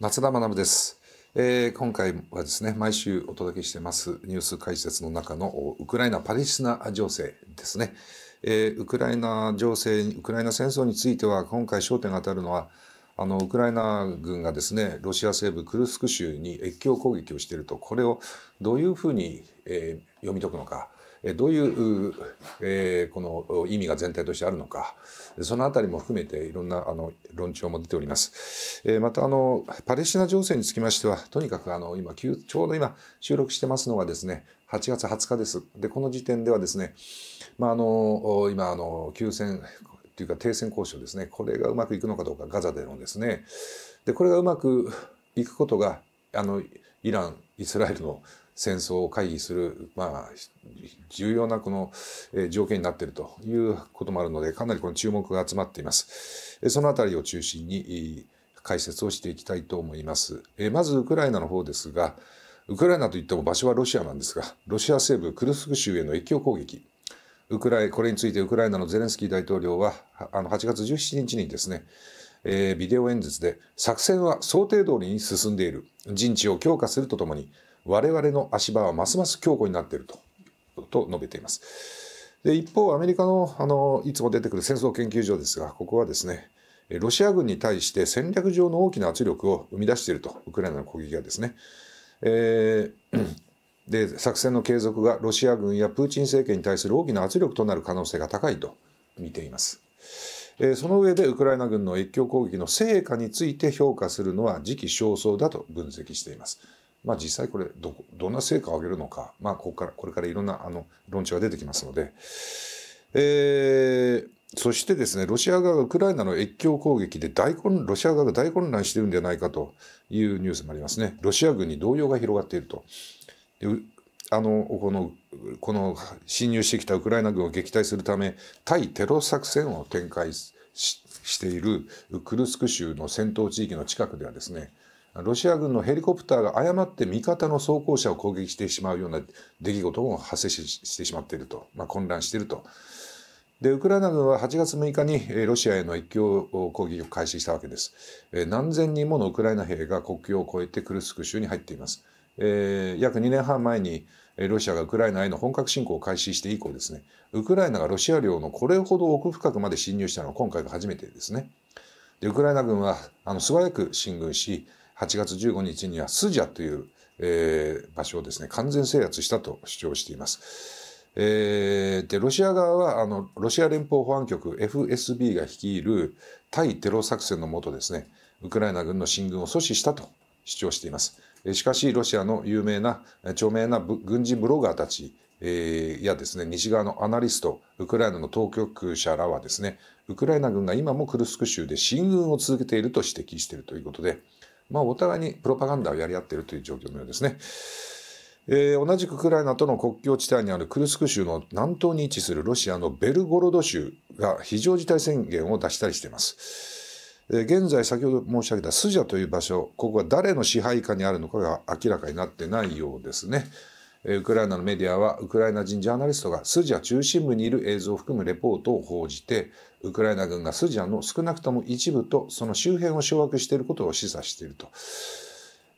松田学です、えー、今回はですね毎週お届けしてますニュース解説の中のウクライナ・パレスチナ情勢ですね、えー、ウクライナ情勢ウクライナ戦争については今回焦点が当たるのはあのウクライナ軍がですねロシア西部クルスク州に越境攻撃をしているとこれをどういうふうに、えー、読み解くのかどういう、えー、この意味が全体としてあるのかそのあたりも含めていろんなあの論調も出ております、えー、またあのパレスチナ情勢につきましてはとにかくあの今ちょうど今収録してますのがですね8月20日ですでこの時点ではですね、まあ、あの今あの休戦というか停戦交渉ですねこれがうまくいくのかどうかガザでのですねでこれがうまくいくことがあのイランイスラエルの戦争を回避する、まあ、重要なこの、条件になっているということもあるので、かなりこの注目が集まっています。そのあたりを中心に、解説をしていきたいと思います。まず、ウクライナの方ですが、ウクライナといっても場所はロシアなんですが、ロシア西部クルスク州への越境攻撃。ウクライこれについてウクライナのゼレンスキー大統領は、あの8月17日にですね、えー、ビデオ演説で、作戦は想定通りに進んでいる。陣地を強化するとともに、我々の足場はますます強固になっているとと述べています。で一方アメリカのあのいつも出てくる戦争研究所ですがここはですねロシア軍に対して戦略上の大きな圧力を生み出しているとウクライナの攻撃がですね、えー、で作戦の継続がロシア軍やプーチン政権に対する大きな圧力となる可能性が高いと見ています。えー、その上でウクライナ軍の越境攻撃の成果について評価するのは時期尚早だと分析しています。まあ、実際これどどんな成果を上げるのか、まあ、ここからこれからいろんなあの論調が出てきますので、えー、そしてですねロシア側がウクライナの越境攻撃で大混ロシア側が大混乱しているんじゃないかというニュースもありますねロシア軍に動揺が広がっていると。あのこのこの侵入してきたウクライナ軍を撃退するため対テロ作戦を展開しているクルスク州の戦闘地域の近くではですねロシア軍のヘリコプターが誤って味方の装甲車を攻撃してしまうような出来事も発生してしまっていると、まあ、混乱していると。でウクライナ軍は8月6日にロシアへの一強攻撃を開始したわけです。何千人ものウクライナ兵が国境を越えてクルスク州に入っています。えー、約2年半前にロシアがウクライナへの本格侵攻を開始して以降ですねウクライナがロシア領のこれほど奥深くまで侵入したのは今回が初めてですね。でウクライナ軍はあの素早く進軍し8月15日にはスジャという、えー、場所をですね、完全制圧したと主張しています。えー、で、ロシア側は、あの、ロシア連邦保安局 FSB が率いる対テロ作戦のもとですね、ウクライナ軍の進軍を阻止したと主張しています。しかし、ロシアの有名な、著名な軍事ブロガーたち、えー、やですね、西側のアナリスト、ウクライナの当局者らはですね、ウクライナ軍が今もクルスク州で進軍を続けていると指摘しているということで、まあ、お互いにプロパガンダをやり合っているという状況のようですね。えー、同じくウクライナとの国境地帯にあるクルスク州の南東に位置するロシアのベルゴロド州が非常事態宣言を出したりしています。え現在、先ほど申し上げたスジャという場所、ここが誰の支配下にあるのかが明らかになってないようですね。ウクライナのメディアはウクライナ人ジャーナリストがスジア中心部にいる映像を含むレポートを報じてウクライナ軍がスジアの少なくとも一部とその周辺を掌握していることを示唆していると、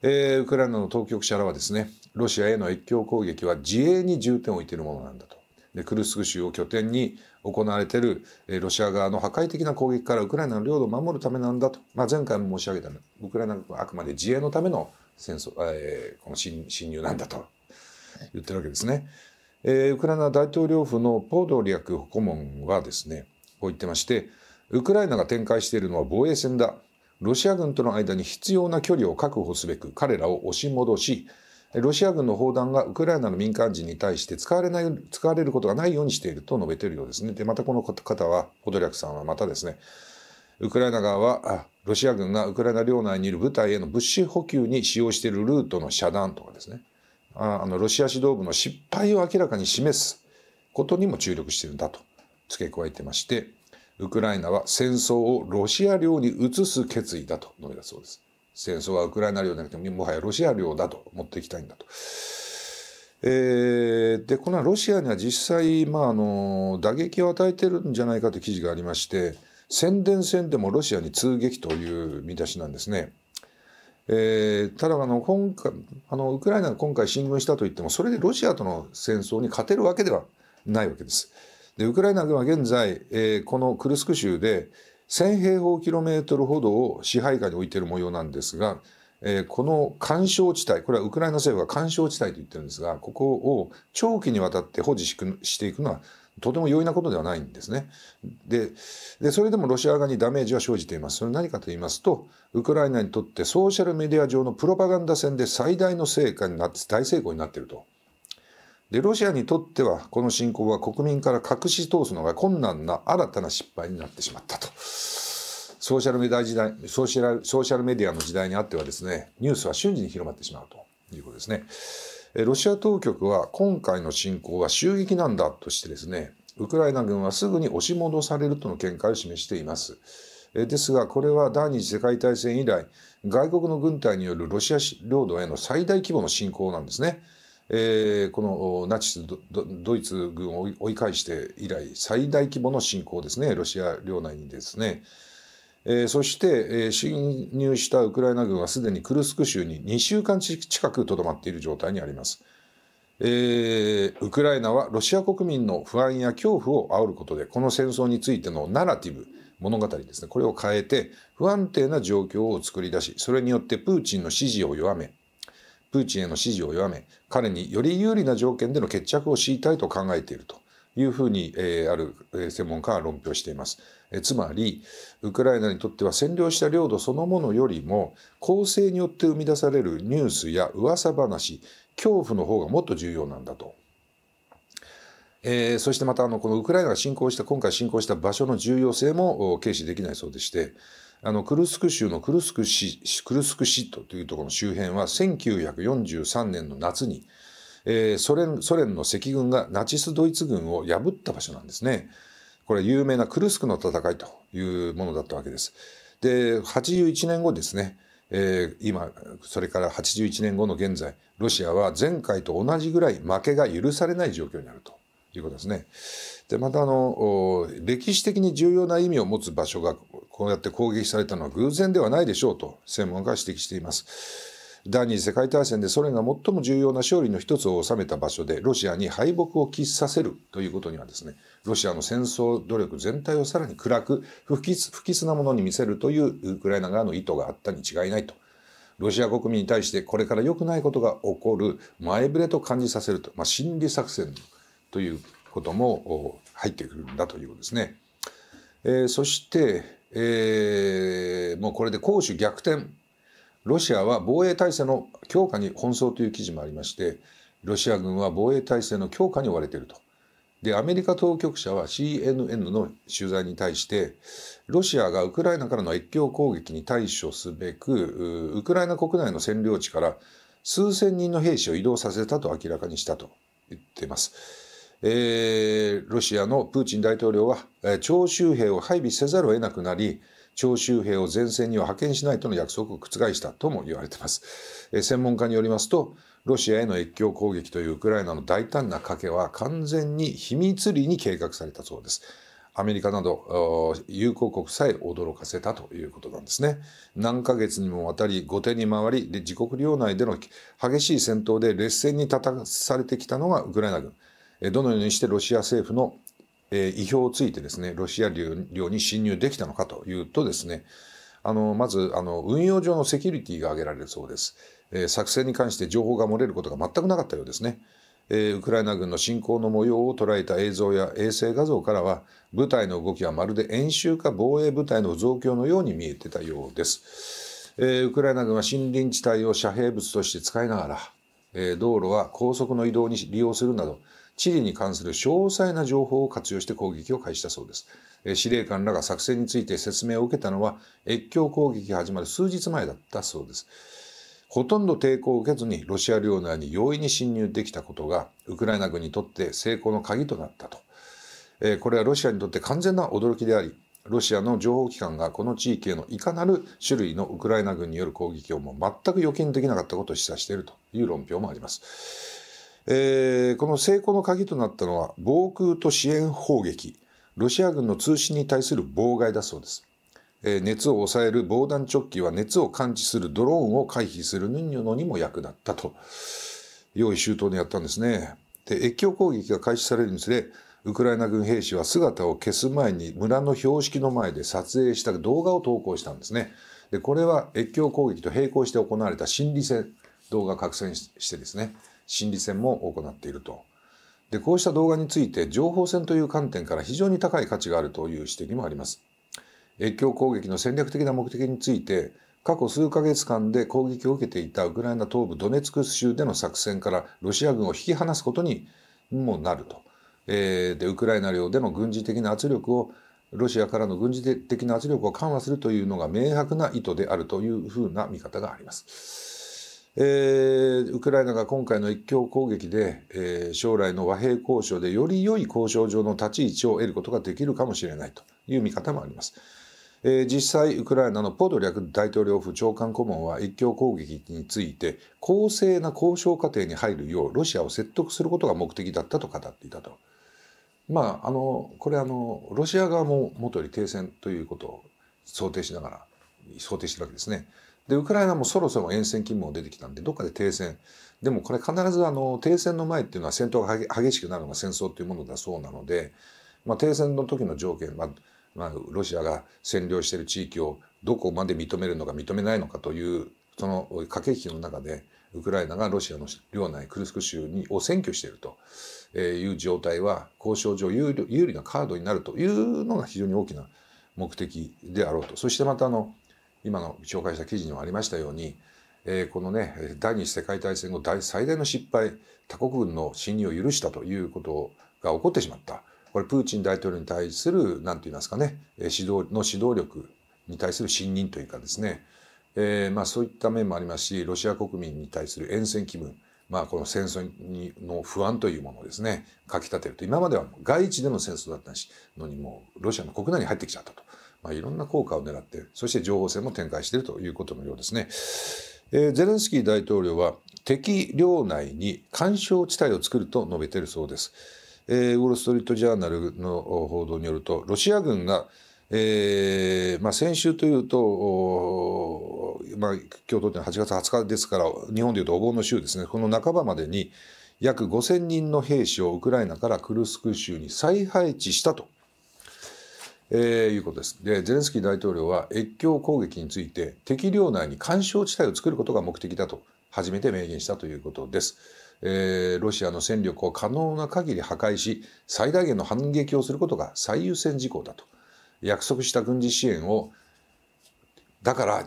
えー、ウクライナの当局者らはですねロシアへの越境攻撃は自衛に重点を置いているものなんだとでクルスク州を拠点に行われているロシア側の破壊的な攻撃からウクライナの領土を守るためなんだと、まあ、前回も申し上げたウクライナはあくまで自衛のための戦争、えー、この侵入なんだと言ってるわけですね。えー、ウクライナ大統領府のポードリャク顧問はですねこう言ってましてウクライナが展開しているのは防衛戦だロシア軍との間に必要な距離を確保すべく彼らを押し戻しロシア軍の砲弾がウクライナの民間人に対して使われない使われることがないようにしていると述べているようですね。でまたこの方はポドリャクさんはまたですねウクライナ側はロシア軍がウクライナ領内にいる部隊への物資補給に使用しているルートの遮断とかですねあのロシア指導部の失敗を明らかに示すことにも注力しているんだと付け加えてましてウクライナは戦争をロシア領に移す決意だと述べたそうです。戦争はウクライナ領じゃなくてもはやロシア領だと持っていきたいんだと。えー、でこのロシアには実際、まあ、あの打撃を与えてるんじゃないかという記事がありまして宣伝戦でもロシアに通撃という見出しなんですね。えー、ただあの今回あのウクライナが今回進軍したといってもそれでロシアとの戦争に勝てるわけではないわけです。でウクライナ軍は現在、えー、このクルスク州で1,000平方キロメートルほどを支配下に置いている模様なんですが、えー、この緩衝地帯これはウクライナ政府が緩衝地帯と言ってるんですがここを長期にわたって保持していくのはとても容易なことではないんですね。で、でそれでもロシア側にダメージは生じています。それ何かと言いますと、ウクライナにとってソーシャルメディア上のプロパガンダ戦で最大の成果になって、大成功になっていると。で、ロシアにとっては、この侵攻は国民から隠し通すのが困難な新たな失敗になってしまったと。ソーシャルメディア時代、ソーシャル、ソーシャルメディアの時代にあってはですね、ニュースは瞬時に広まってしまうということですね。ロシア当局は今回の侵攻は襲撃なんだとしてですね、ウクライナ軍はすぐに押し戻されるとの見解を示しています。ですが、これは第二次世界大戦以来、外国の軍隊によるロシア領土への最大規模の侵攻なんですね。えー、このナチスドイツ軍を追い返して以来最大規模の侵攻ですねロシア領内にですね、えー、そして、えー、侵入したウクライナ軍はすでにクルスク州に2週間近くとどまっている状態にあります、えー、ウクライナはロシア国民の不安や恐怖を煽ることでこの戦争についてのナラティブ物語ですねこれを変えて不安定な状況を作り出しそれによってプーチンの支持を弱めプーチンへの支持を弱め彼により有利な条件での決着を強いたいと考えているというふうに、えある専門家は論評しています。えつまり、ウクライナにとっては占領した領土そのものよりも、公正によって生み出されるニュースや噂話、恐怖の方がもっと重要なんだと。えー、そしてまたあのこのウクライナが侵攻した今回侵攻した場所の重要性も軽視できないそうでしてあのクルスク州のクルスク市クルスクトというところの周辺は1943年の夏に、えー、ソ連ソ連の赤軍がナチスドイツ軍を破った場所なんですね。これ有名なクルスクの戦いというものだったわけです。で81年後ですね、えー、今それから81年後の現在ロシアは前回と同じぐらい負けが許されない状況になるということですね。でまたあの歴史的に重要な意味を持つ場所がこうやって攻撃されたのは偶然ではないでしょうと専門家は指摘しています。第二次世界大戦でソ連が最も重要な勝利の一つを収めた場所でロシアに敗北を喫させるということにはですねロシアの戦争努力全体をさらに暗く不吉なものに見せるというウクライナ側の意図があったに違いないと。ロシア国民に対してこれから良くないことが起こる前触れと感じさせると、まあ、心理作戦ということも入ってくるんだということですね。えー、そして、えー、もうこれで攻守逆転ロシアは防衛体制の強化に奔走という記事もありましてロシア軍は防衛体制の強化に追われていると。でアメリカ当局者は CNN の取材に対してロシアがウクライナからの越境攻撃に対処すべくウクライナ国内の占領地から数千人の兵士を移動させたと明らかにしたと言っています。えー、ロシアのプーチン大統領は、えー、徴集兵を配備せざるを得なくなり徴集兵を前線には派遣しないとの約束を覆したとも言われています。専門家によりますと、ロシアへの越境攻撃というウクライナの大胆な賭けは完全に秘密裏に計画されたそうです。アメリカなど友好国さえ驚かせたということなんですね。何ヶ月にもわたり後手に回り自国領内での激しい戦闘で劣勢に立たされてきたのがウクライナ軍。どのようにしてロシア政府のえ意表をついてですね、ロシア領に侵入できたのかというとですね、あの、まず、あの、運用上のセキュリティが挙げられるそうです。えー、作戦に関して情報が漏れることが全くなかったようですね。えー、ウクライナ軍の侵攻の模様を捉えた映像や衛星画像からは部隊の動きはまるで演習か防衛部隊の増強のように見えてたようです、えー、ウクライナ軍は森林地帯を遮蔽物として使いながら、えー、道路は高速の移動に利用するなど地理に関する詳細な情報を活用して攻撃を開始したそうです。司令官らが作戦について説明を受けたのは越境攻撃が始まる数日前だったそうです。ほとんど抵抗を受けずにロシア領内に容易に侵入できたことがウクライナ軍にとって成功の鍵となったと。これはロシアにとって完全な驚きであり、ロシアの情報機関がこの地域へのいかなる種類のウクライナ軍による攻撃をも全く予見できなかったことを示唆しているという論評もあります。えー、この成功の鍵となったのは防空と支援砲撃ロシア軍の通信に対する妨害だそうです、えー、熱を抑える防弾チョッキは熱を感知するドローンを回避するのにも役立ったと用意周到にやったんですねで越境攻撃が開始されるにつれウクライナ軍兵士は姿を消す前に村の標識の前で撮影した動画を投稿したんですねでこれは越境攻撃と並行して行われた心理戦動画拡散してですね心理戦も行っていると。で、こうした動画について情報戦という観点から非常に高い価値があるという指摘もあります。越境攻撃の戦略的な目的について、過去数ヶ月間で攻撃を受けていたウクライナ東部ドネツク州での作戦からロシア軍を引き離すことにもなると。えー、で、ウクライナ領での軍事的な圧力をロシアからの軍事的な圧力を緩和するというのが明白な意図であるというふうな見方があります。えー、ウクライナが今回の一強攻撃で、えー、将来の和平交渉でより良い交渉上の立ち位置を得ることができるかもしれないという見方もあります。えー、実際ウクライナのポドリャク大統領府長官顧問は一強攻撃について公正な交渉過程に入るようロシアを説得することが目的だったと語っていたと。まあ、あのこれあのロシア側も元より停戦ということを想定しながら想定してるわけですね。でウクライナもそろそろ沿線勤務も出てきたんでどっかで停戦でもこれ必ずあの停戦の前っていうのは戦闘が激しくなるのが戦争っていうものだそうなので、まあ、停戦の時の条件、まあまあ、ロシアが占領している地域をどこまで認めるのか認めないのかというその駆け引きの中でウクライナがロシアの領内クルスク州にを占拠しているという状態は交渉上有利なカードになるというのが非常に大きな目的であろうとそしてまたあの今の紹介した記事にもありましたように、えー、このね第二次世界大戦後大最大の失敗他国軍の侵入を許したということが起こってしまったこれプーチン大統領に対する何て言いますかね指導の指導力に対する信任というかですね、えー、まあ、そういった面もありますしロシア国民に対する厭戦気分まあ、この戦争にの不安というものをですねかきたてると今までは外地での戦争だったのにもうロシアの国内に入ってきちゃったとまあ、いろんな効果を狙って、そして情報戦も展開しているということのようですね。えー、ゼレンスキー大統領は敵領内に干渉地帯を作ると述べているそうです。えー、ウォール・ストリート・ジャーナルの報道によると、ロシア軍がえーまあ、先週というと、まあ、今日とっての8月20日ですから日本でいうとお盆の週ですねこの半ばまでに約5,000人の兵士をウクライナからクルスク州に再配置したとえー、いうことです。で、ゼレンスキー大統領は越境攻撃について敵領内に緩衝地帯を作ることが目的だと初めて明言したということです。えー、ロシアの戦力を可能な限り破壊し、最大限の反撃をすることが最優先事項だと。約束した軍事支援を、だから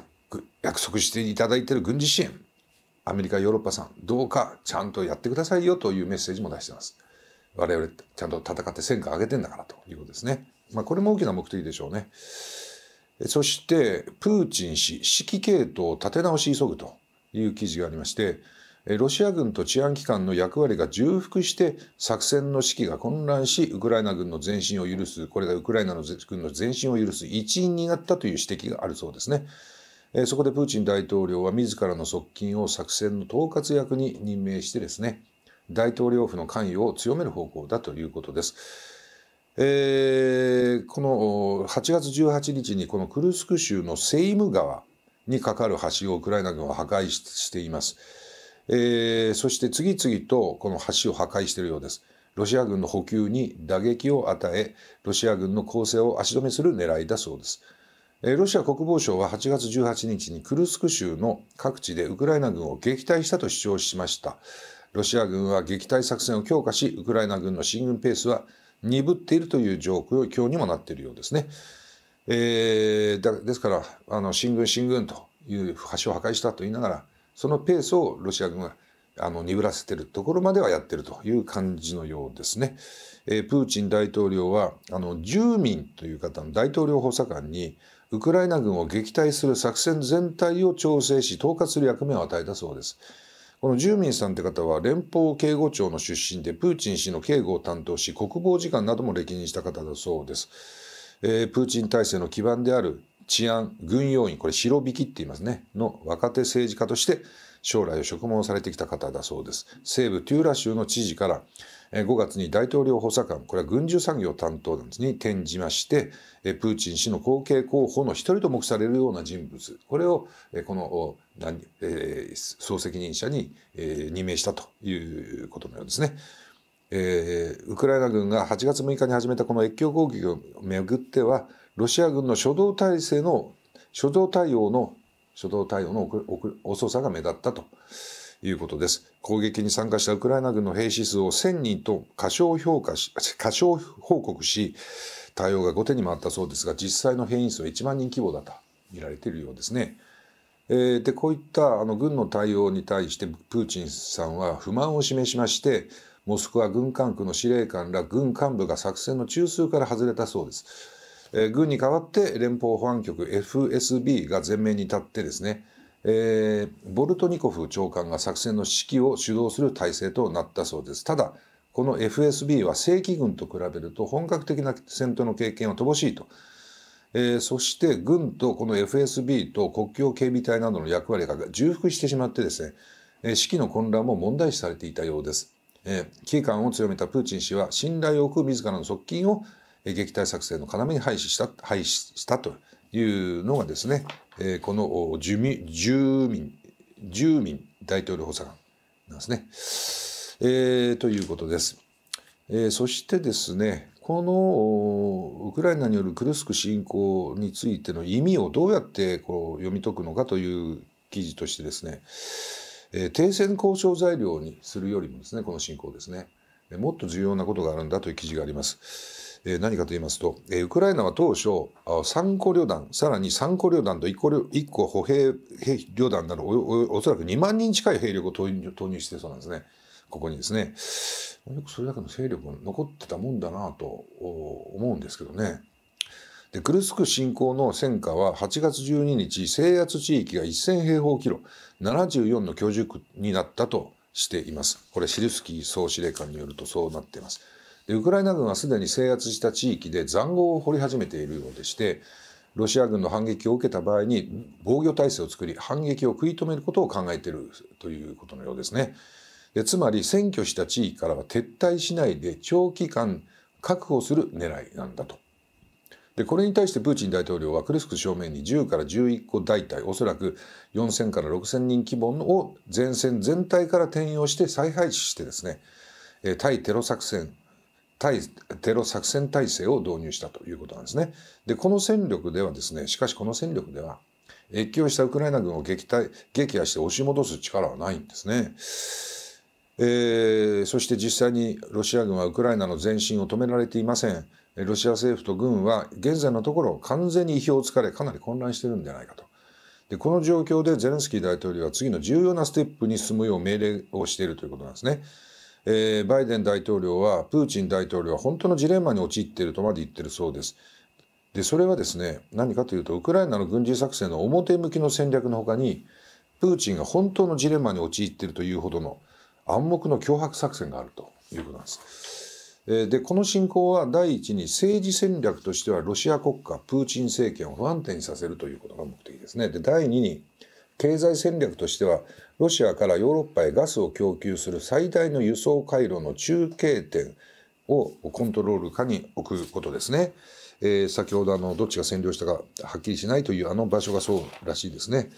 約束していただいている軍事支援、アメリカ、ヨーロッパさん、どうかちゃんとやってくださいよというメッセージも出しています。我々、ちゃんと戦って戦果上げてんだからということですね。まあ、これも大きな目的でしょうね。そしてプーチン氏指揮系統を立て直し急ぐという記事がありましてロシア軍と治安機関の役割が重複して作戦の指揮が混乱しウクライナ軍の前進を許すこれがウクライナの軍の前進を許す一因になったという指摘があるそうですね。そこでプーチン大統領は自らの側近を作戦の統括役に任命してですね大統領府の関与を強める方向だということです。えー、この8月18日にこのクルスク州のセイム川に架かる橋をウクライナ軍は破壊しています。えー、そして次々とこの橋を破壊しているようです。ロシア軍の補給に打撃を与え、ロシア軍の攻勢を足止めする狙いだそうです。えー、ロシア国防省は8月18日にクルスク州の各地でウクライナ軍を撃退したと主張しました。ロシア軍は撃退作戦を強化し、ウクライナ軍の進軍ペースは鈍っているという状況にもなっているようですね。えー、だですからあの進軍進軍という橋を破壊したと言いながらそのペースをロシア軍があの鈍らせているところまではやっているという感じのようですね。えー、プーチン大統領はあの住民という方の大統領補佐官にウクライナ軍を撃退する作戦全体を調整し統括する役目を与えたそうです。このジューミンさんって方は連邦警護庁の出身で、プーチン氏の警護を担当し、国防次官なども歴任した方だそうです。えー、プーチン体制の基盤である治安、軍要員、これ白引きって言いますね、の若手政治家として将来を職務されてきた方だそうです。西部テューラ州の知事から、5月に大統領補佐官、これは軍需産業担当なんですに転じまして、プーチン氏の後継候補の一人と目されるような人物、これをこの総責任者に任命したということのようですね。ウクライナ軍が8月6日に始めたこの越境攻撃をめぐっては、ロシア軍の初動体制の、初動対応の、初動対応の遅さが目立ったと。いうことです。攻撃に参加したウクライナ軍の兵士数を1000人と過小評価し、過小報告し、対応が後手に回ったそうですが、実際の兵員数は1万人規模だと見られているようですね。えー、で、こういったあの軍の対応に対してプーチンさんは不満を示しまして、モスクワ軍管区の司令官ら軍幹部が作戦の中枢から外れたそうです。えー、軍に代わって連邦保安局 FSB が前面に立ってですね、えー、ボルトニコフ長官が作戦の指揮を主導する体制となったそうです。ただ、この FSB は正規軍と比べると本格的な戦闘の経験は乏しいと。えー、そして軍とこの FSB と国境警備隊などの役割が重複してしまってですね、え指揮の混乱も問題視されていたようです。えー、危機感を強めたプーチン氏は信頼を置く自らの側近を撃退作戦の要に廃止した、廃止したというのがですね、えー、この住民、住民、住民大統領補佐官なんですね。えー、ということです。えー、そしてですね、このウクライナによるクルスク侵攻についての意味をどうやってこう読み解くのかという記事としてですね、えー、停戦交渉材料にするよりもですね、この侵攻ですね、もっと重要なことがあるんだという記事があります。えー、何かと言いますと、えー、ウクライナは当初、3個旅団、さらに3個旅団と1個 ,1 個歩兵旅団などお、おそらく2万人近い兵力を投入投入してそうなんですね。ここにですね。よくそれだけの勢力が残ってたもんだなと思うんですけどね。でクルスク侵攻の戦果は8月12日制圧地域が1000平方キロ74の居住区になったとしています。これシルスキー総司令官によるとそうなっています。でウクライナ軍はすでに制圧した地域で塹壕を掘り始めているようでしてロシア軍の反撃を受けた場合に防御体制を作り反撃を食い止めることを考えているということのようですね。でつまり占拠した地域からは撤退しないで長期間確保する狙いなんだと。でこれに対してプーチン大統領はクルスク正面に10から11個大隊おそらく4,000から6,000人規模を前線全体から転用して再配置してですね対テロ作戦対テロ作戦体制を導入したということなんですね。で、この戦力ではですね、しかしこの戦力では、越境したウクライナ軍を撃退、撃破して押し戻す力はないんですね。えー、そして実際にロシア軍はウクライナの前進を止められていません。ロシア政府と軍は現在のところ完全に意表をつかれかなり混乱してるんじゃないかと。でこの状況でゼレンスキー大統領は次の重要なステップに進むよう命令をしているということなんですね。えー、バイデン大統領はプーチン大統領は本当のジレンマに陥っているとまで言ってるそうです。でそれはですね何かというとウクライナの軍事作戦の表向きの戦略のほかにプーチンが本当のジレンマに陥っているというほどの暗黙の脅迫作戦があるということなんです。えー、でこの侵攻は第一に政治戦略としてはロシア国家プーチン政権を不安定にさせるということが目的ですね。で第二に経済戦略としてはロシアからヨーロッパへガスを供給する最大の輸送回路の中継点をコントロール下に置くことですね。えー、先ほどあのどっちが占領したかはっきりしないというあの場所がそうらしいですね。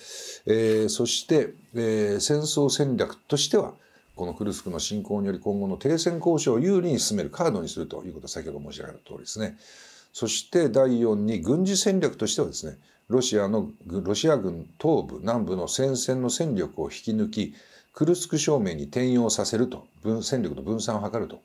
えー、そして、えー、戦争戦略としてはこのクルスクの侵攻により今後の停戦交渉を有利に進めるカードにするということは先ほど申し上げた通りですね。そして第4に軍事戦略としてはですねロシアのロシア軍東部南部の戦線の戦力を引き抜きクルスク正面に転用させると戦力の分散を図ると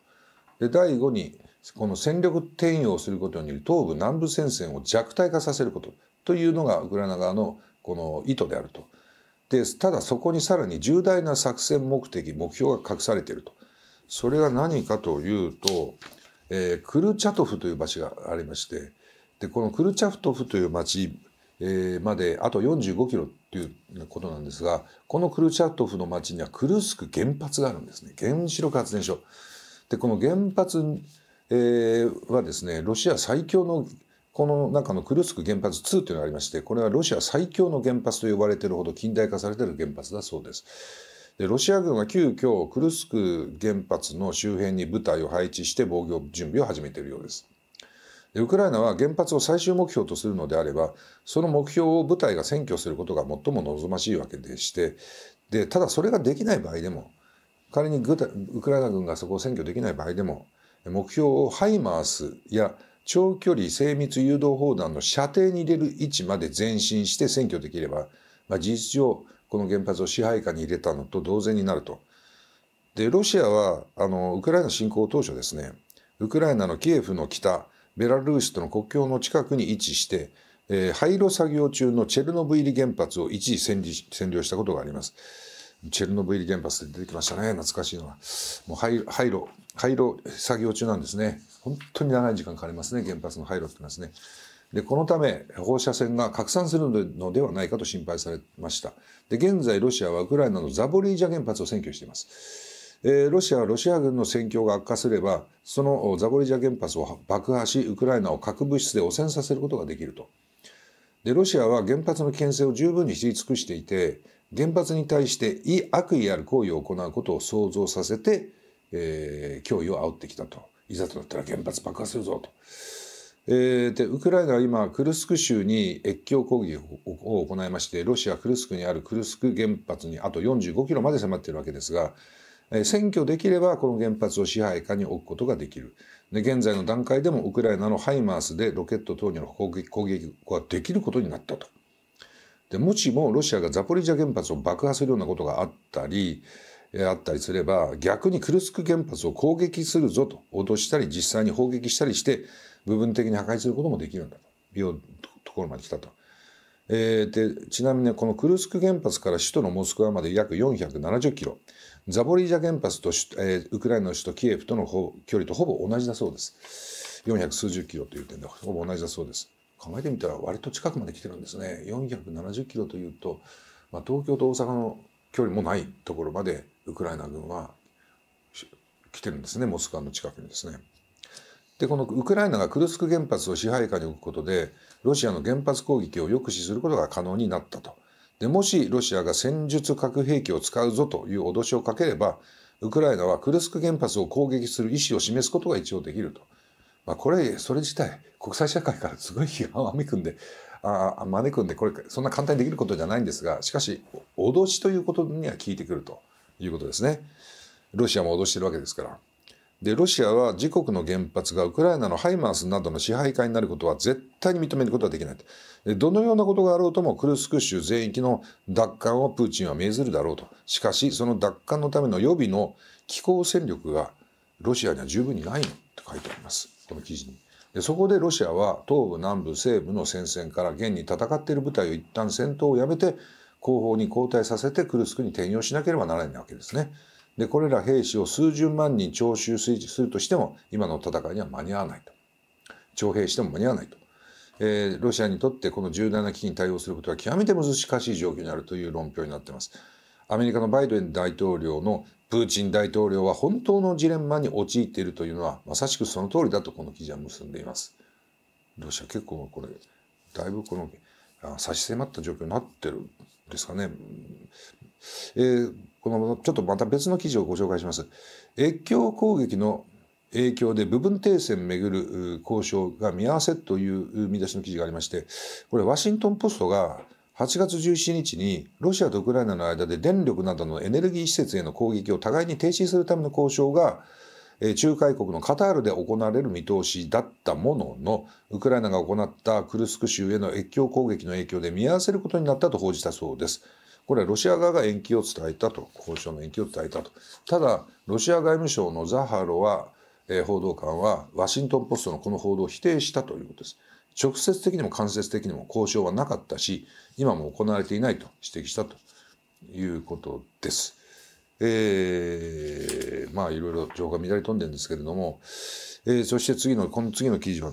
で第5にこの戦力転用することにより東部南部戦線を弱体化させることというのがウクライナ側のこの意図であるとでただそこにさらに重大な作戦目的目標が隠されているとそれが何かというと、えー、クルチャトフという場所がありましてでこのクルチャトフという町えまであと45キロっていうことなんですがこのクルチャトフの町にはクルスク原発があるんですね原子力発電所。でこの原発、えー、はですねロシア最強のこの中のクルスク原発2というのがありましてこれはロシア最強の原発と呼ばれているほど近代化されている原発だそうです。でロシア軍は急遽クルスク原発の周辺に部隊を配置して防御準備を始めているようです。ウクライナは原発を最終目標とするのであればその目標を部隊が占拠することが最も望ましいわけでしてでただそれができない場合でも仮にウクライナ軍がそこを占拠できない場合でも目標をハイマースや長距離精密誘導砲弾の射程に入れる位置まで前進して占拠できれば、まあ、事実上この原発を支配下に入れたのと同然になると。でロシアはあのウクライナ侵攻当初ですねウクライナのキエフの北ベラルーシとの国境の近くに位置して、えー、廃炉作業中のチェルノブイリ原発を一時占領したことがあります。チェルノブイリ原発で出てきましたね。懐かしいのは。もう廃廃炉、廃炉作業中なんですね。本当に長い時間かかりますね。原発の廃炉ってのはすね。で、このため放射線が拡散するのではないかと心配されました。で、現在ロシアはウクライナのザボリージャ原発を占拠しています。えロシアはロシア軍の戦況が悪化すればそのザポリージャ原発を爆破しウクライナを核物質で汚染させることができると。でロシアは原発の危険性を十分に知り尽くしていて原発に対して意悪意ある行為を行うことを想像させて、えー、脅威を煽ってきたといざとなったら原発爆破するぞと。えー、でウクライナは今クルスク州に越境攻撃を行いましてロシア・クルスクにあるクルスク原発にあと45キロまで迫っているわけですが選挙できればこの原発を支配下に置くことができる。で現在の段階でもウクライナのハイマースでロケット等にの攻撃攻撃ができることになったと。でもしもロシアがザポリージャ原発を爆破するようなことがあったり、あったりすれば逆にクルスク原発を攻撃するぞと脅したり実際に砲撃したりして部分的に破壊することもできるんだというところまで来たと。えー、でちなみにこのクルスク原発から首都のモスクワまで約470キロザボリージャ原発と、えー、ウクライナの首都キエフとの距離とほぼ同じだそうです。400数十キロという点でほぼ同じだそうです。考えてみたら割と近くまで来てるんですね。470キロというと、まあ、東京と大阪の距離もないところまでウクライナ軍は来てるんですね、モスクワの近くにですね。で、このウクライナがクルスク原発を支配下に置くことで、ロシアの原発攻撃を抑止することが可能になったと。でもしロシアが戦術核兵器を使うぞという脅しをかければ、ウクライナはクルスク原発を攻撃する意思を示すことが一応できると。まあ、これ、それ自体、国際社会からすごい批判を招んで、あ招くんで、これ、そんな簡単にできることじゃないんですが、しかし、脅しということには効いてくるということですね。ロシアも脅してるわけですから。でロシアは自国の原発がウクライナのハイマースなどの支配下になることは絶対に認めることはできないでどのようなことがあろうともクルスク州全域の奪還をプーチンは命ずるだろうとしかしその奪還のための予備の気候戦力がロシアには十分にないのって書いてありますこの記事にでそこでロシアは東部南部西部の戦線から現に戦っている部隊を一旦戦闘をやめて後方に後退させてクルスクに転用しなければならないわけですね。でこれら兵士を数十万人徴収するとしても今の戦いには間に合わないと徴兵しても間に合わないと、えー、ロシアにとってこの重大な危機に対応することは極めて難しい状況にあるという論評になっていますアメリカのバイデン大統領のプーチン大統領は本当のジレンマに陥っているというのはまさしくその通りだとこの記事は結んでいますロシア結構これだいぶこの差し迫った状況になってるんですかねえー、このちょっとまた別の記事をご紹介します。越境攻撃の影響で部分停戦めぐる交渉が見合わせという見出しの記事がありまして、これワシントンポストが8月17日にロシアとウクライナの間で電力などのエネルギー施設への攻撃を互いに停止するための交渉が仲介国のカタールで行われる見通しだったもののウクライナが行ったクルスク州への越境攻撃の影響で見合わせることになったと報じたそうです。これはロシア側が延期を伝えたと交渉の延期を伝えたとただロシア外務省のザハロは、えー、報道官はワシントン・ポストのこの報道を否定したということです直接的にも間接的にも交渉はなかったし今も行われていないと指摘したということです。えー、まあいろいろ情報が乱れ飛んでるんですけれども、えー、そして次のこの次の記事は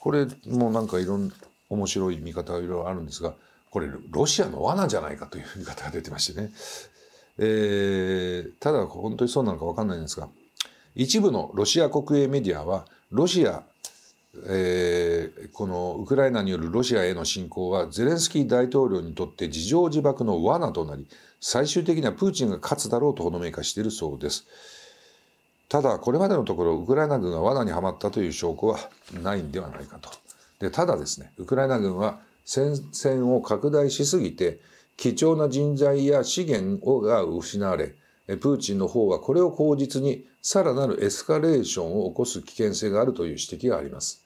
これもなんかいろんな面白い見方がいろいろあるんですがこれロシアの罠じゃないかという見方が出てましてね、えー、ただ本当にそうなのか分かんないんですが一部のロシア国営メディアはロシア、えー、このウクライナによるロシアへの侵攻はゼレンスキー大統領にとって自情自爆の罠となり最終的にはプーチンが勝つだろうとほのめかしているそうです。ただこれまでのところウクライナ軍が罠にはまったという証拠はないんではないかと。でただですねウクライナ軍は戦線を拡大しすぎて、貴重な人材や資源が失われ、プーチンの方はこれを口実にさらなるエスカレーションを起こす危険性があるという指摘があります。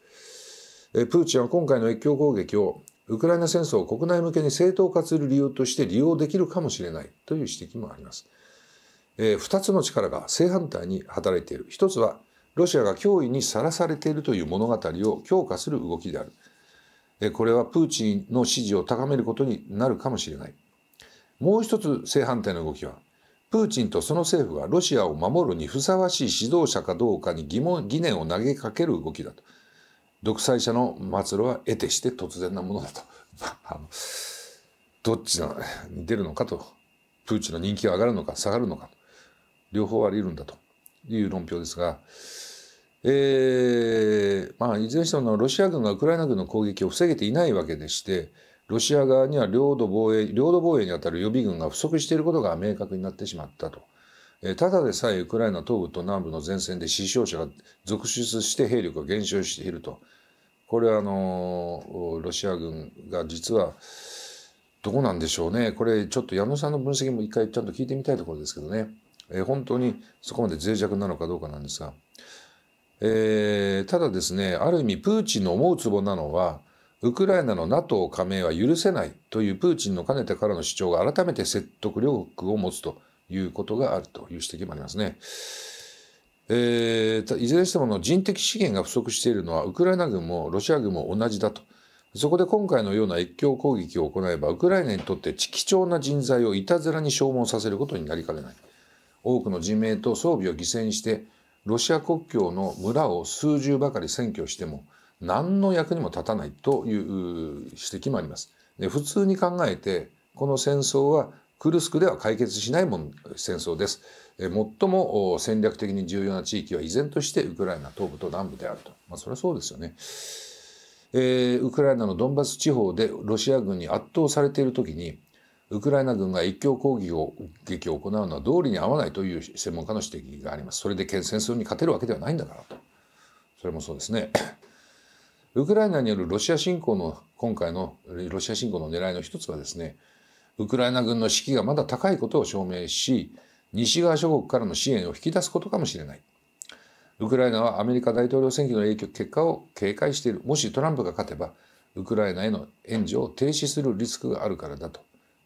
プーチンは今回の越境攻撃をウクライナ戦争を国内向けに正当化する理由として利用できるかもしれないという指摘もあります。二2つの力が正反対に働いている。1つはロシアが脅威にさらされているという物語を強化する動きである。これはプーチンの支持を高めることになるかもしれない。もう一つ正反対の動きは、プーチンとその政府がロシアを守るにふさわしい指導者かどうかに疑問疑念を投げかける動きだと。独裁者の末路は得てして突然なものだと。あのどっちに出るのかと。プーチンの人気が上がるのか下がるのか。両方あり得るんだという論評ですが、えー、まあ、いずれにしてもロシア軍がウクライナ軍の攻撃を防げていないわけでして、ロシア側には領土防衛、領土防衛にあたる予備軍が不足していることが明確になってしまったと。えー、ただでさえウクライナ東部と南部の前線で死傷者が続出して兵力が減少していると。これはあのロシア軍が実はどこなんでしょうね。これちょっと矢野さんの分析も一回ちゃんと聞いてみたいところですけどね。えー、本当にそこまで脆弱なのかどうかなんですが。えー、ただですねある意味プーチンの思うつぼなのはウクライナの NATO 加盟は許せないというプーチンのかねてからの主張が改めて説得力を持つということがあるという指摘もありますね。えー、いずれにしてもの人的資源が不足しているのはウクライナ軍もロシア軍も同じだと。そこで今回のような越境攻撃を行えばウクライナにとって貴重な人材をいたずらに消耗させることになりかねない。多くの人命と装備を犠牲にしてロシア国境の村を数十ばかり占拠しても何の役にも立たないという指摘もあります。で普通に考えてこの戦争はクルスクでは解決しないもん戦争です。最も戦略的に重要な地域は依然としてウクライナ東部と南部であると。まあ、それはそうですよね。えー、ウクライナのドンバス地方でロシア軍に圧倒されている時にウクライナ軍が一強攻撃を撃を行うのは道理に合わないという専門家の指摘がありますそれで戦争に勝てるわけではないんだからとそれもそうですねウクライナによるロシア侵攻の今回のロシア侵攻の狙いの一つはですねウクライナ軍の士気がまだ高いことを証明し西側諸国からの支援を引き出すことかもしれないウクライナはアメリカ大統領選挙の影響結果を警戒しているもしトランプが勝てばウクライナへの援助を停止するリスクがあるからだと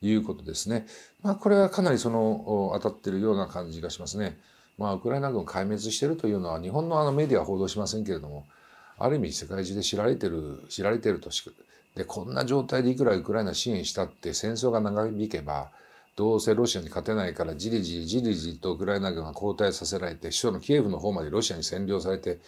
いうことですね。まあ、これはかなりその当たってるような感じがしますね。まあ、ウクライナ軍壊滅してるというのは日本のあのメディアは報道しませんけれども、ある意味世界中で知られてる、知られてるとしく、で、こんな状態でいくらウクライナ支援したって戦争が長引けば、どうせロシアに勝てないからじりじりじりじりとウクライナ軍が後退させられて首都のキエフの方までロシアに占領されて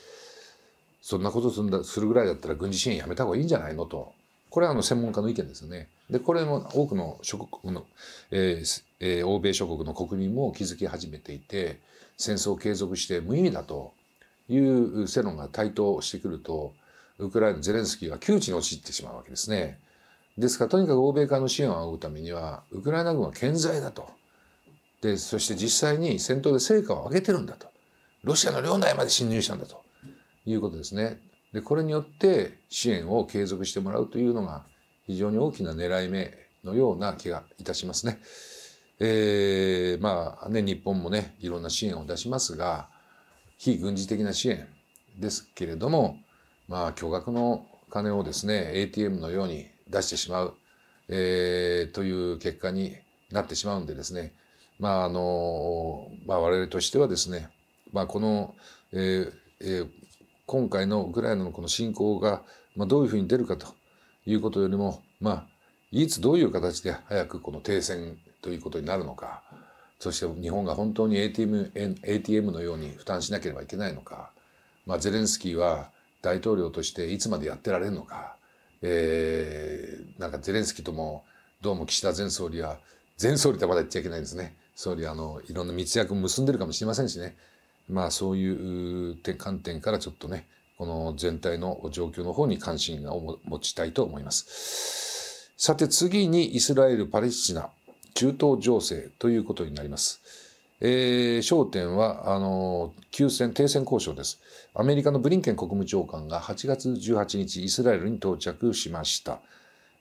そんなことするぐらいだったら軍事支援やめた方がいいんじゃないのとこれはあの専門家の意見ですよね。でこれも多くの諸国の、えーえー、欧米諸国の国民も気づき始めていて戦争を継続して無意味だという世論が台頭してくるとウクライナゼレンスキーは窮地に陥ってしまうわけですね。ですからとにかく欧米化の支援を仰ぐためにはウクライナ軍は健在だとでそして実際に戦闘で成果を上げてるんだとロシアの領内まで侵入したんだということですね。でこれによって支援を継続してもらうというのが非常に大きな狙い目のような気がいたしますね。えー、まあね日本もねいろんな支援を出しますが非軍事的な支援ですけれどもまあ巨額の金をですね ATM のように出してしまう、えー、という結果になってしまうんでですねまああの、まあ、我々としてはですね、まあ、この、えーえー、今回のウクライナのこの侵攻が、まあ、どういうふうに出るかということよりも、まあ、いつどういう形で早くこの停戦ということになるのか、そして日本が本当に ATM, ATM のように負担しなければいけないのか、まあ、ゼレンスキーは大統領としていつまでやってられるのか、えー、なんかゼレンスキーともどうも岸田前総理は前総理とはまだ言っちゃいけないんですね総理あのいろんな密約を結んでるかもしれませんしねまあそういう観点からちょっとね、この全体の状況の方に関心を持ちたいと思います。さて次にイスラエル・パレスチナ、中東情勢ということになります。えー、焦点は、あの、休戦、停戦交渉です。アメリカのブリンケン国務長官が8月18日、イスラエルに到着しました。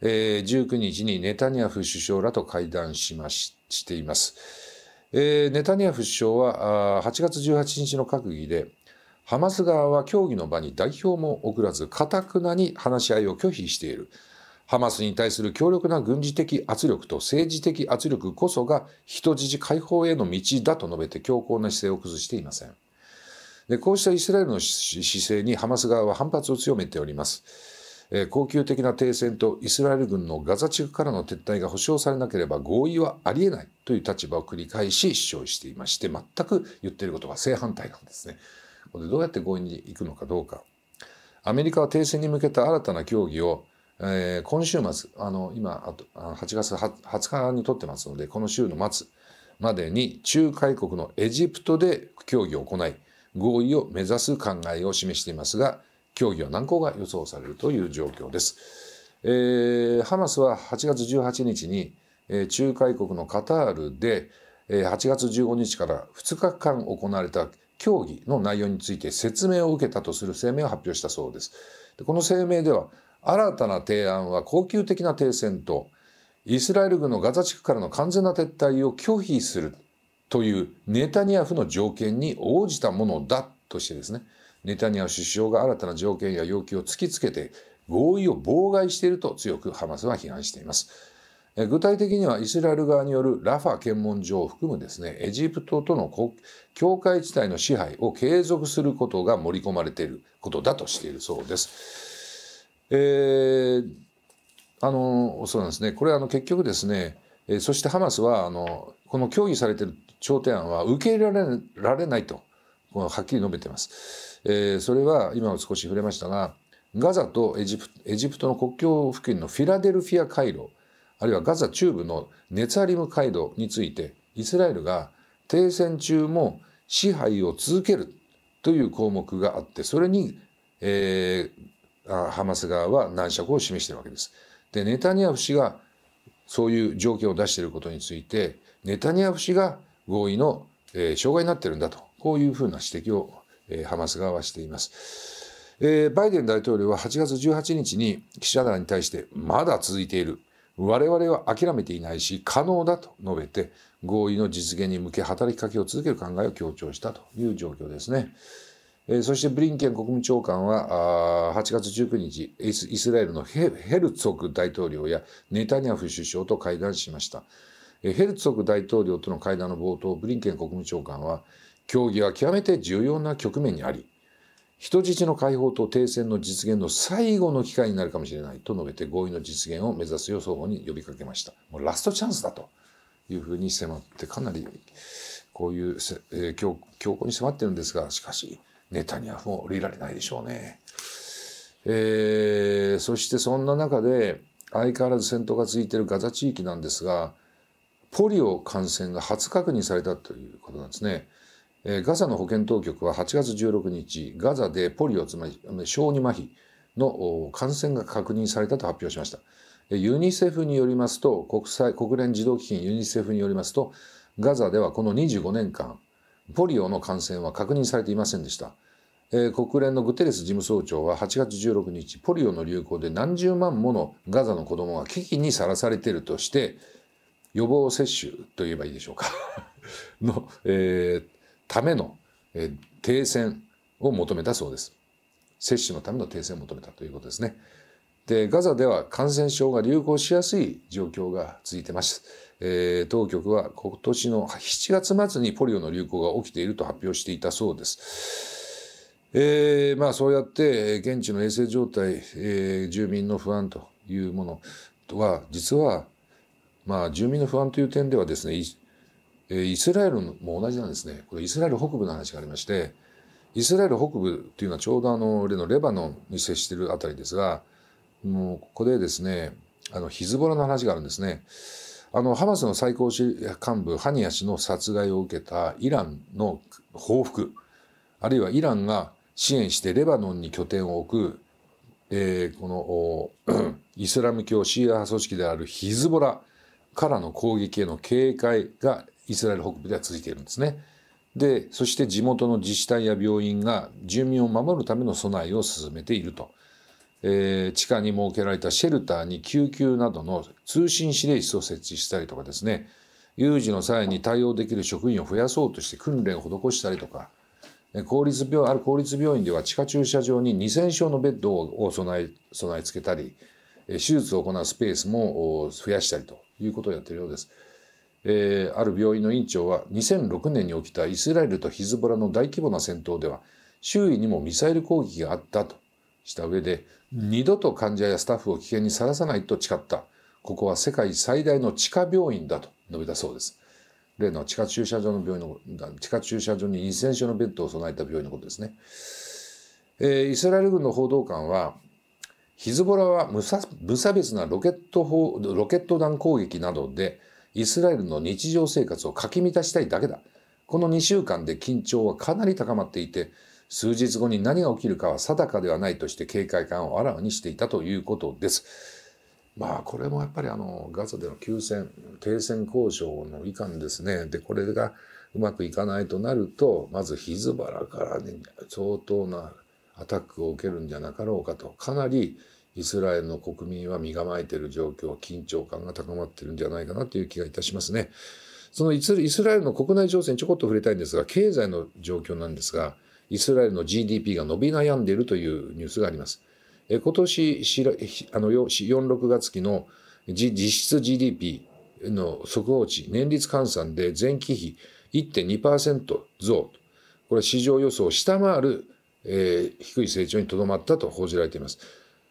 えー、19日にネタニヤフ首相らと会談しまし、しています。えー、ネタニヤフ首相は8月18日の閣議でハマス側は協議の場に代表も送らずかたくなに話し合いを拒否しているハマスに対する強力な軍事的圧力と政治的圧力こそが人質解放への道だと述べて強硬な姿勢を崩していませんでこうしたイスラエルの姿勢にハマス側は反発を強めております恒久的な停戦とイスラエル軍のガザ地区からの撤退が保障されなければ合意はありえないという立場を繰り返し主張していまして全く言ってることが正反対なんですね。こどうやって合意に行くのかどうか。アメリカは停戦に向けた新たな協議を、えー、今週末あの今あと8月20日にとってますのでこの週の末までに仲介国のエジプトで協議を行い合意を目指す考えを示していますが協議は難航が予想されるという状況です。えー、ハマスは8月18日に、えー、仲介国のカタールで、えー、8月15日から2日間行われた協議の内容について説明を受けたとする声明を発表したそうです。でこの声明では新たな提案は恒久的な停戦とイスラエル軍のガザ地区からの完全な撤退を拒否するというネタニヤフの条件に応じたものだとしてですねネタニヤフ首相が新たな条件や要求を突きつけて合意を妨害していると強くハマスは批判しています。具体的にはイスラエル側によるラファ検問所を含むですねエジプトとの境界地帯の支配を継続することが盛り込まれていることだとしているそうです。えー、あのそうなんですねこれあの結局ですね、えそしてハマスはあのこの協議されている調停案は受け入れられないとはっきり述べています。えー、それは今も少し触れましたがガザとエジプエジプトの国境付近のフィラデルフィア回廊あるいはガザ中部のネツアリム回道についてイスラエルが停戦中も支配を続けるという項目があってそれに、えー、ハマス側は難色を示しているわけです。でネタニヤフ氏がそういう条件を出していることについてネタニヤフ氏が合意の、えー、障害になってるんだとこういうふうな指摘をえハマス側はしています。えー、バイデン大統領は8月18日に記者団に対してまだ続いている我々は諦めていないし可能だと述べて合意の実現に向け働きかけを続ける考えを強調したという状況ですね。えー、そしてブリンケン国務長官はあ8月19日イスラエルのヘルツォク大統領やネタニヤフ首相と会談しました。ヘルツォク大統領との会談の冒頭ブリンケン国務長官は協議は極めて重要な局面にあり人質の解放と停戦の実現の最後の機会になるかもしれないと述べて合意の実現を目指す予想双に呼びかけましたもうラストチャンスだというふうに迫ってかなりこういう、えー、強強硬に迫っているんですがしかしネタニヤフも降りられないでしょうね。えー、そしてそんな中で相変わらず戦闘が続いているガザ地域なんですがポリオ感染が初確認されたということなんですね。ガザの保健当局は8月16日ガザでポリオつまり小児麻痺の感染が確認されたと発表しましたユニセフによりますと国際国連児童基金ユニセフによりますとガザではこの25年間ポリオの感染は確認されていませんでした、国連のグテレス事務総長は8月16日ポリオの流行で何十万ものガザの子どもが危機にさらされているとして予防接種といえばいいでしょうか の、えー、ための、え停戦を求めたそうです。接種のための停戦を求めたということですね。で、ガザでは感染症が流行しやすい状況が続いてます。えー、当局は今年の7月末にポリオの流行が起きていると発表していたそうです。えー、まあそうやって現地の衛生状態、えー、住民の不安というものは実はまあ住民の不安という点ではですねイスラエルも同じなんですねこれイスラエル北部の話がありましてイスラエル北部というのはちょうどあの例のレバノンに接しているあたりですがもうここでですねあのヒズボラの話があるんですねあのハマスの最高幹部ハニヤ氏の殺害を受けたイランの報復あるいはイランが支援してレバノンに拠点を置く、えー、この イスラム教シーア派組織であるヒズボラからの攻撃への警戒がイスラエル北部では続いているんですね。でそして地元の自治体や病院が住民を守るための備えを進めていると、えー、地下に設けられたシェルターに救急などの通信指令室を設置したりとかですね有事の際に対応できる職員を増やそうとして訓練を施したりとか公立病ある公立病院では地下駐車場に2,000床のベッドを備え備え付けたり手術を行うスペースも増やしたりということをやっているようです。えー、ある病院の院長は2006年に起きたイスラエルとヒズボラの大規模な戦闘では周囲にもミサイル攻撃があったとした上で二度と患者やスタッフを危険にさらさないと誓ったここは世界最大の地下病院だと述べたそうです例の地下駐車場の病院の地下駐車場に2000床のベッドを備えた病院のことですね、えー、イスラエル軍の報道官はヒズボラは無差別なロケット砲ロケット弾攻撃などでイスラエルの日常生活をかき乱したいだけだ。この2週間で緊張はかなり高まっていて、数日後に何が起きるかは定かではないとして警戒感をあらわにしていたということです。まあこれもやっぱりあのガザでの休戦、停戦交渉の遺憾ですね。で、これがうまくいかないとなると、まずヒズバラからね、相当なアタックを受けるんじゃなかろうかと、かなりイスラエルの国民は身構えている状況、緊張感が高まっているんじゃないかなという気がいたしますね。そのイスラエルの国内情勢にちょこっと触れたいんですが、経済の状況なんですが、イスラエルの GDP が伸び悩んでいるというニュースがあります。え今年あの4、6月期の実質 GDP の速報値、年率換算で前期比1.2%増これは市場予想を下回る、えー、低い成長にとどまったと報じられています。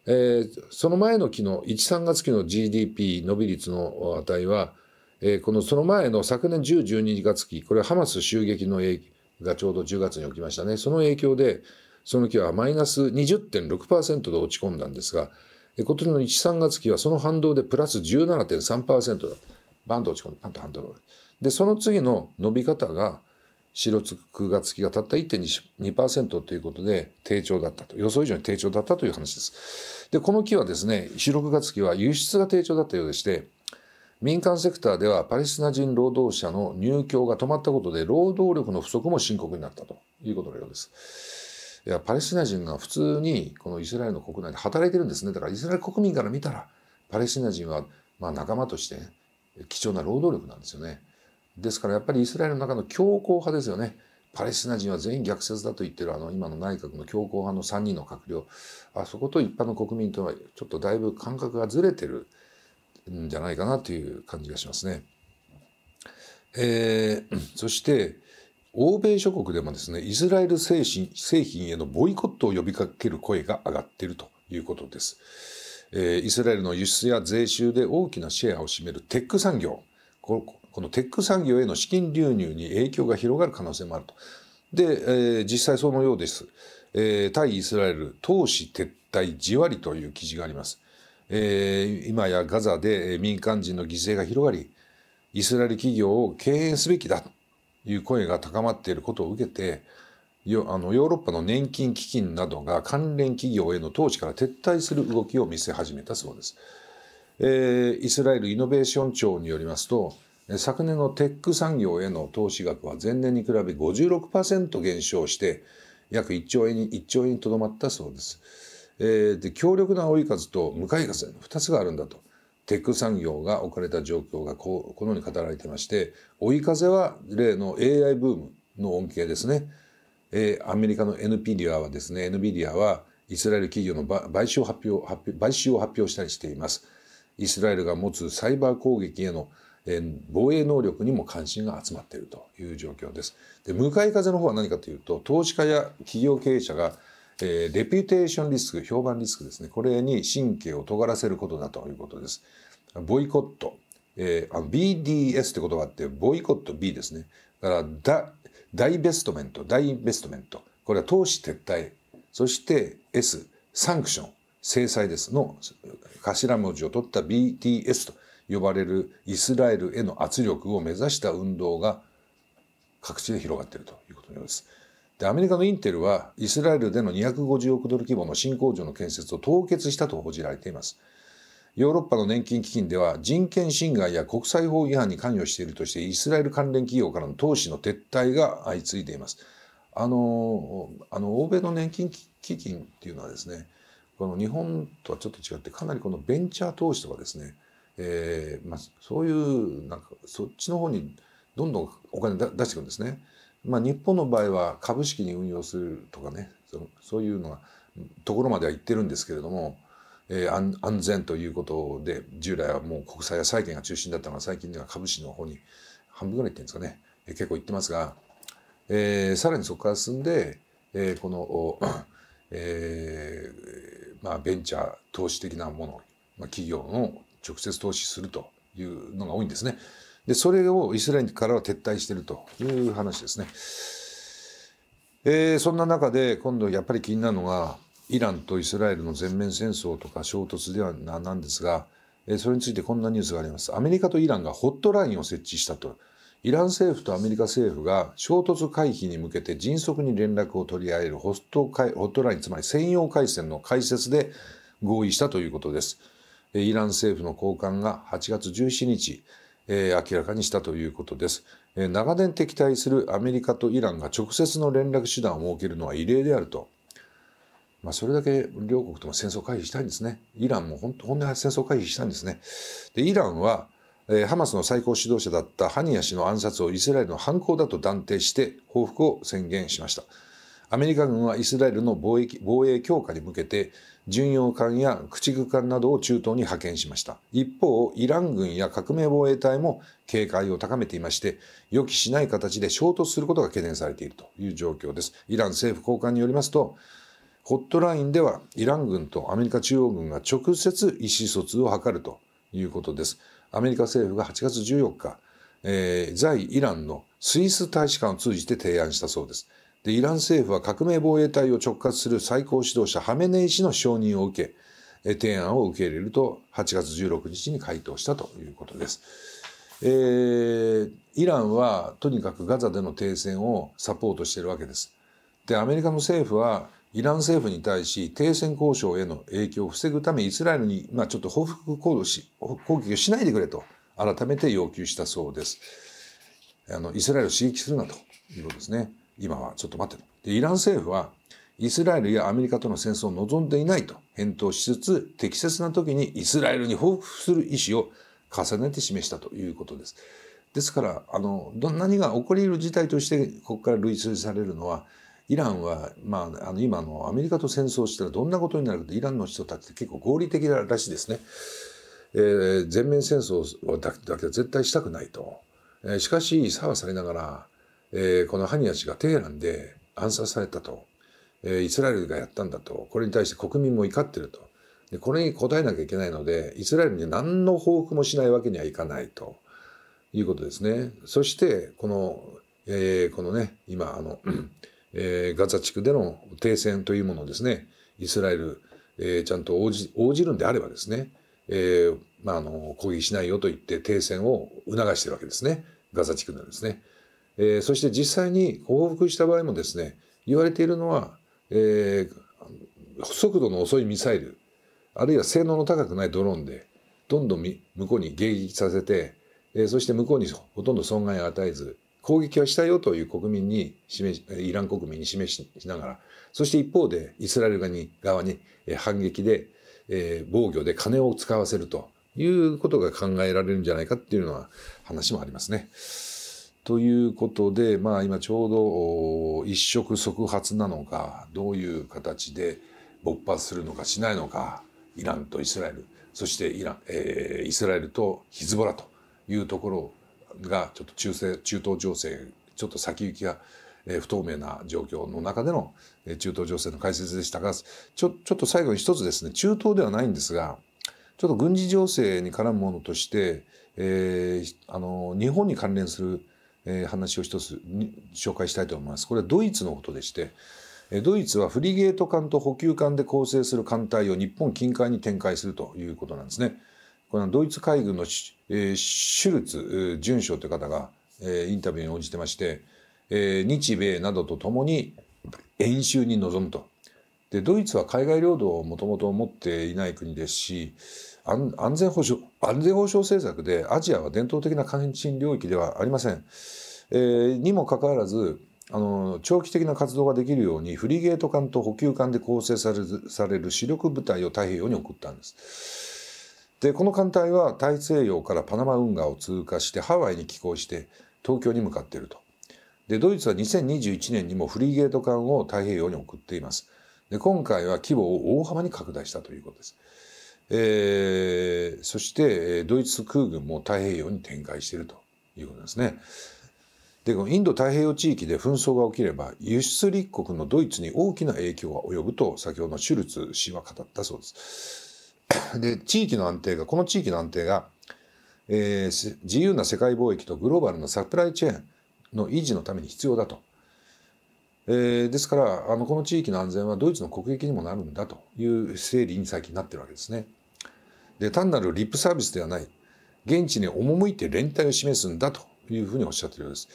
えー、その前の期の1、3月期の GDP 伸び率の値は、えー、このその前の昨年10、12月期、これはハマス襲撃の影響がちょうど10月に起きましたね。その影響で、その期はマイナス20.6%で落ち込んだんですが、今年の1、3月期はその反動でプラス17.3%だった。バンと落ち込んで、パンと反動で、その次の伸び方が白つくがつがたった1.2%ということで低調だったと。予想以上に低調だったという話です。で、この木はですね、白く月期は輸出が低調だったようでして、民間セクターではパレスチナ人労働者の入居が止まったことで労働力の不足も深刻になったということのようです。いや、パレスチナ人が普通にこのイスラエルの国内で働いてるんですね。だからイスラエル国民から見たら、パレスチナ人はまあ仲間として貴重な労働力なんですよね。ですからやっぱりイスラエルの中の強硬派ですよね。パレスチナ人は全員虐殺だと言ってるあの今の内閣の強硬派の3人の閣僚あそこと一般の国民とはちょっとだいぶ感覚がずれてるんじゃないかなという感じがしますね。えー、そして欧米諸国でもですねイスラエル製品製品へのボイコットを呼びかける声が上がっているということです。えー、イスラエルの輸出や税収で大きなシェアを占めるテック産業ここのテック産業への資金流入に影響が広がる可能性もあると。で、えー、実際そのようです。えー、対イスラエル投資撤退じわりという記事があります。えー、今やガザで民間人の犠牲が広がり、イスラエル企業を敬遠すべきだという声が高まっていることを受けて、よあのヨーロッパの年金基金などが関連企業への投資から撤退する動きを見せ始めたそうです。えー、イスラエルイノベーション庁によりますと、昨年のテック産業への投資額は前年に比べ56%減少して約1兆円に1兆円にとどまったそうです。えー、で強力な追い風と向かい風の2つがあるんだとテック産業が置かれた状況がここのように語られてまして追い風は例の AI ブームの恩恵ですね、えー、アメリカの NPDA はですね NVIDIA はイスラエル企業の買収を発表買収を発表したりしていますイスラエルが持つサイバー攻撃への防衛能力にも関心が集まっているという状況です。で向かい風の方は何かというと投資家や企業経営者がえレピュテーションリスク評判リスクですねこれに神経を尖らせることだということです。ボイコット、えー、BDS って言葉ってボイコット B ですねだから大ベストメント大ベストメントこれは投資撤退そして S サンクション制裁ですの頭文字を取った BTS と呼ばれるイスラエルへの圧力を目指した運動が各地で広がっているということのようです。でアメリカのインテルはイスラエルでの250億ドル規模の新工場の建設を凍結したと報じられています。ヨーロッパの年金基金では人権侵害や国際法違反に関与しているとしてイスラエル関連企業からの投資の撤退が相次いでいます。あのあの欧米の年金基金っていうのはですねこの日本とはちょっと違ってかなりこのベンチャー投資とかですねえーまあ、そういうなんかそっちの方にどんどんお金出していくんですね。まあ、日本の場合は株式に運用するとかねそそういうのがところまではいってるんですけれども、えー、安全ということで従来はもう国債や債券が中心だったのが最近では株式の方に半分ぐらいいってるんですかね、えー、結構いってますが、えー、さらにそこから進んで、えー、この、えーまあ、ベンチャー投資的なもの、まあ、企業の直接投資するというのが多いんですね。で、それをイスラエルからは撤退しているという話ですね。えー、そんな中で今度やっぱり気になるのがイランとイスラエルの全面戦争とか衝突ではなんですが、えー、それについてこんなニュースがあります。アメリカとイランがホットラインを設置したと。イラン政府とアメリカ政府が衝突回避に向けて迅速に連絡を取り合えるホストホットライン、つまり専用回線の開設で合意したということです。イラン政府の高官が8月17日、えー、明らかにしたということです、えー、長年敵対するアメリカとイランが直接の連絡手段を設けるのは異例であると、まあ、それだけ両国とも戦争回避したいんですねイランも本当、本音は戦争回避したいんですねでイランは、えー、ハマスの最高指導者だったハニヤ氏の暗殺をイスラエルの犯行だと断定して報復を宣言しましたアメリカ軍はイスラエルの貿易防衛強化に向けて巡洋艦や駆逐艦などを中東に派遣しました一方イラン軍や革命防衛隊も警戒を高めていまして予期しない形で衝突することが懸念されているという状況ですイラン政府高官によりますとホットラインではイラン軍とアメリカ中央軍が直接意思疎通を図るということですアメリカ政府が8月14日、えー、在イランのスイス大使館を通じて提案したそうですでイラン政府は革命防衛隊を直轄する最高指導者ハメネイ師の承認を受け提案を受け入れると8月16日に回答したということです。えー、イランはとにかくガザでの停戦をサポートしているわけです。でアメリカの政府はイラン政府に対し停戦交渉への影響を防ぐためイスラエルに、まあ、ちょっと報復行動し攻撃をしないでくれと改めて要求したそうです。あのイスラエルを刺激するなということですね。今はちょっと待ってで、イラン政府は、イスラエルやアメリカとの戦争を望んでいないと返答しつつ、適切な時にイスラエルに報復する意思を重ねて示したということです。ですから、あの、どんなにが起こり得る事態として、ここから類推されるのは、イランは、まあ、あの今のアメリカと戦争したらどんなことになるかイランの人たちって結構合理的らしいですね。えー、全面戦争だけは絶対したくないと。えー、しかし、さはされながら、えこのハニヤ氏がテヘランで暗殺されたと、えイスラエルがやったんだと、これに対して国民も怒ってると。でこれに応えなきゃいけないので、イスラエルに何の報復もしないわけにはいかないということですね。そして、この、えー、このね、今、あの、えー、ガザ地区での停戦というものをですね、イスラエル、えー、ちゃんと応じ応じるんであればですね、えまあ、あの、抗議しないよと言って停戦を促してるわけですね。ガザ地区のですね。えー、そして実際に報復した場合もですね、言われているのは、えー、速度の遅いミサイル、あるいは性能の高くないドローンで、どんどん向こうに迎撃させて、えー、そして向こうにほとんど損害を与えず、攻撃はしたよという国民に示し、イラン国民に示しながら、そして一方でイスラエル側に側に反撃で、えー、防御で金を使わせるということが考えられるんじゃないかっていうのは話もありますね。ということで、まあ、今ちょうど一触即発なのかどういう形で勃発するのかしないのかイランとイスラエルそしてイラン、えー、イスラエルとヒズボラというところがちょっと中世中東情勢ちょっと先行きが不透明な状況の中での中東情勢の解説でしたがちょちょっと最後に一つですね中東ではないんですがちょっと軍事情勢に絡むものとして、えー、あの日本に関連するえ話を一つ紹介したいと思います。これはドイツのことでして、ドイツはフリゲート艦と補給艦で構成する艦隊を日本近海に展開するということなんですね。これドイツ海軍のシ,、えー、シュルツ准将という方が、えインタビューに応じてまして、え日米などとともに演習に臨むと。でドイツは海外領土をもともと持っていない国ですし、安全保障安全保障政策でアジアは伝統的な関心領域ではありません。えー、にもかかわらずあの長期的な活動ができるようにフリゲート艦と補給艦で構成されるされる主力部隊を太平洋に送ったんです。でこの艦隊は大西洋からパナマ運河を通過してハワイに寄港して東京に向かっていると。でドイツは2021年にもフリゲート艦を太平洋に送っています。で今回は規模を大幅に拡大したということです。えー、そしてドイツ空軍も太平洋に展開しているということですね。でこのインド太平洋地域で紛争が起きれば輸出立国のドイツに大きな影響が及ぶと先ほどのシュルツ氏は語ったそうです。で地域の安定がこの地域の安定が、えー、自由な世界貿易とグローバルなサプライチェーンの維持のために必要だとえー、ですからあのこの地域の安全はドイツの国益にもなるんだという整理に最近なってるわけですね。で単なるリップサービスではない現地に赴いて連帯を示すんだというふうにおっしゃってるようです。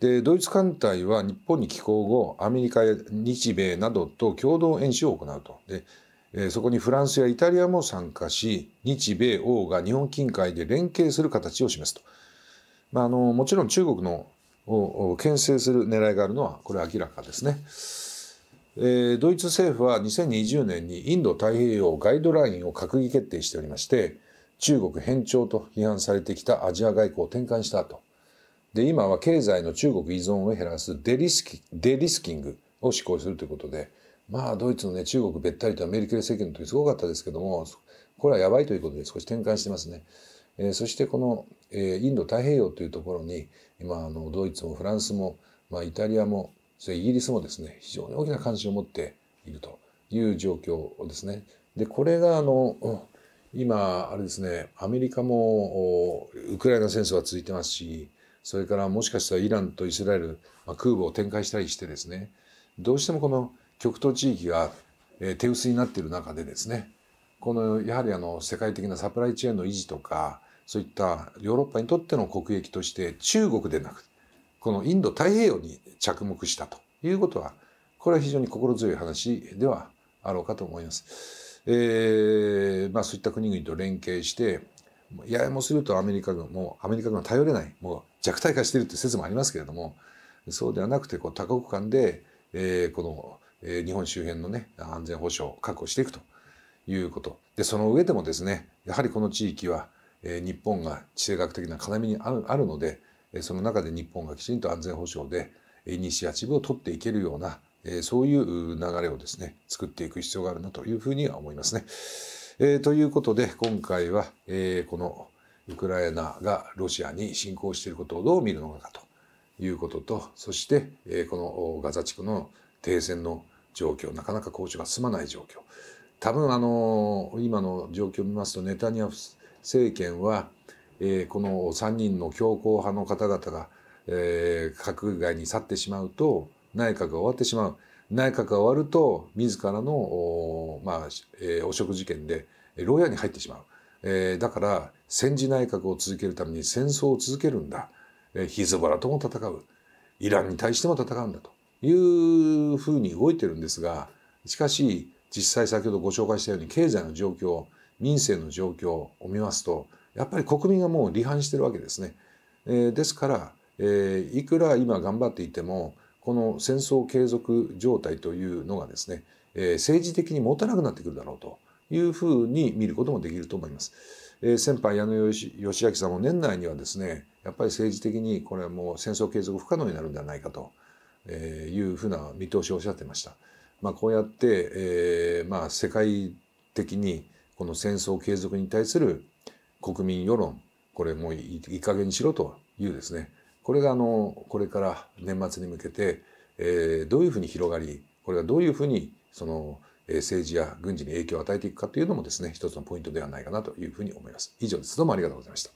でドイツ艦隊は日本に寄港後アメリカや日米などと共同演習を行うと。でえー、そこにフランスやイタリアも参加し日米欧が日本近海で連携する形を示すと。まあ、あのもちろん中国のを牽制する狙いがあるのはこれ明らかですね。えー、ドイツ政府は2020年にインド太平洋ガイドラインを閣議決定しておりまして中国偏重と批判されてきたアジア外交を転換したとで今は経済の中国依存を減らすデリスキデリスキングを施行するということでまあドイツのね中国べったりとアメリケル政権の時すごかったですけどもこれはやばいということで少し転換してますね。えそしてこの、えインド太平洋というところに今あのドイツもフランスも、まあ、イタリアもそれイギリスもですね非常に大きな関心を持っているという状況ですね。でこれがあの今あれですねアメリカもウクライナ戦争が続いてますしそれからもしかしたらイランとイスラエル、まあ、空母を展開したりしてですねどうしてもこの極東地域が手薄になっている中でですねこのやはりあの世界的なサプライチェーンの維持とかそういったヨーロッパにとっての国益として中国でなくこのインド太平洋に着目したということはこれは非常に心強い話ではあろうかと思います。えーまあ、そういった国々と連携してややもするとアメリカ軍もアメリカ軍は頼れないもう弱体化しているという説もありますけれどもそうではなくてこう多国間で、えー、この、えー、日本周辺の、ね、安全保障を確保していくということでその上でもですねやはりこの地域は日本が地政学的な要にあるのでその中で日本がきちんと安全保障でイニシアチブを取っていけるようなそういう流れをですね作っていく必要があるなというふうには思いますね。えー、ということで今回は、えー、このウクライナがロシアに侵攻していることをどう見るのかということとそして、えー、このガザ地区の停戦の状況なかなか交渉が進まない状況多分あの今の状況を見ますとネタニヤフ政権は、えー、この3人の強硬派の方々が、えー、閣外に去ってしまうと内閣が終わってしまう内閣が終わると自らのお,、まあえー、汚職事件で牢屋に入ってしまう、えー、だから戦時内閣を続けるために戦争を続けるんだ、えー、ヒズボラとも戦うイランに対しても戦うんだというふうに動いてるんですがしかし実際先ほどご紹介したように経済の状況民生の状況を見ますとやっぱり国民がもう離反してるわけですね。えー、ですから、えー、いくら今頑張っていてもこの戦争継続状態というのがですね、えー、政治的に持たなくなってくるだろうというふうに見ることもできると思います。え先輩矢野義明さんも年内にはですねやっぱり政治的にこれはもう戦争継続不可能になるんではないかというふうな見通しをおっしゃってました。まあ、こうやって、えーまあ、世界的にこの戦争継続に対する国民世論、これもういい加減にしろというですね、これがあの、これから年末に向けて、えー、どういうふうに広がり、これがどういうふうにその、え政治や軍事に影響を与えていくかというのもですね、一つのポイントではないかなというふうに思います。以上です。どうもありがとうございました。